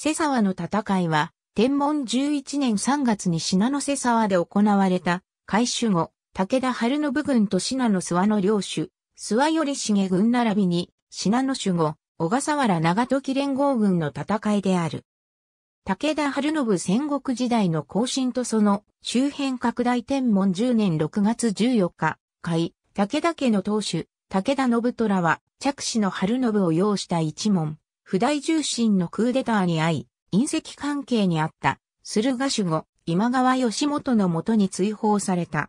瀬沢の戦いは、天文11年3月に品の瀬沢で行われた、改修後、武田春信軍と品の諏訪の領主、諏訪頼重軍並びに、品の守護、小笠原長時連合軍の戦いである。武田春信戦国時代の更新とその周辺拡大天文10年6月14日、会、武田家の当主、武田信虎は、着手の春信を要した一門、不大重心のクーデターに遭い、隕石関係にあった、駿河守護、今川義元のもとに追放された。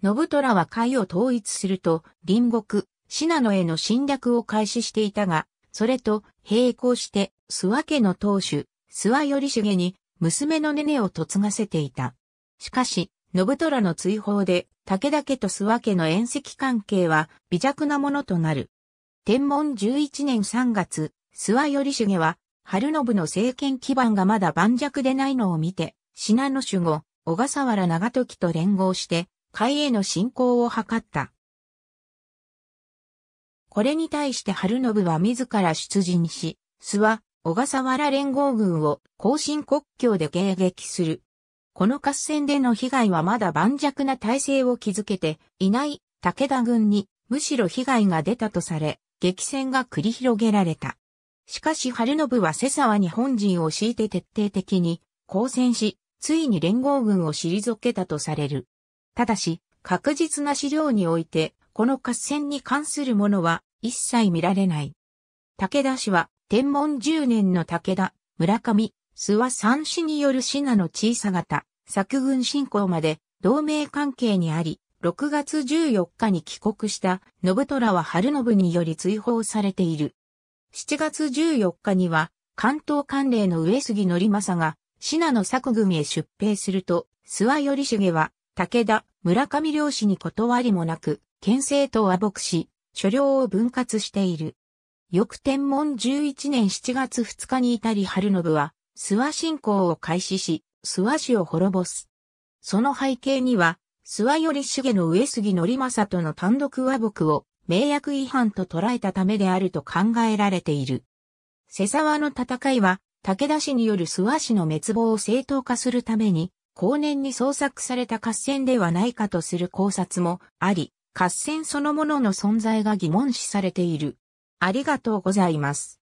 信虎は海を統一すると、隣国、信濃への侵略を開始していたが、それと並行して、諏訪家の当主、諏訪頼重に、娘のネネを嫁がせていた。しかし、信虎の追放で、武田家と諏訪家の縁石関係は微弱なものとなる。天文11年3月、諏訪頼重は、春信の政権基盤がまだ盤石でないのを見て、信濃守護、小笠原長時と連合して、海への侵攻を図った。これに対して春信は自ら出陣し、諏訪、小笠原連合軍を後進国境で迎撃する。この合戦での被害はまだ盤石な体制を築けていない武田軍にむしろ被害が出たとされ、激戦が繰り広げられた。しかし春信は瀬沢に本陣を敷いて徹底的に抗戦し、ついに連合軍を退けたとされる。ただし、確実な資料において、この合戦に関するものは一切見られない。武田氏は、天文十年の武田、村上、諏訪三氏による信濃の小さ型、作軍進行まで同盟関係にあり、6月14日に帰国した信虎は春信により追放されている。7月14日には、関東関連の上杉則政が、信濃作組へ出兵すると、諏訪頼重は、武田、村上領師に断りもなく、県政と和睦し、所領を分割している。翌天文11年7月2日に至り春信は、諏訪侵攻を開始し、諏訪氏を滅ぼす。その背景には、諏訪頼重の上杉則政との単独和睦を名約違反と捉えたためであると考えられている。瀬沢の戦いは、武田氏による諏訪氏の滅亡を正当化するために、後年に創作された合戦ではないかとする考察もあり、合戦そのものの存在が疑問視されている。ありがとうございます。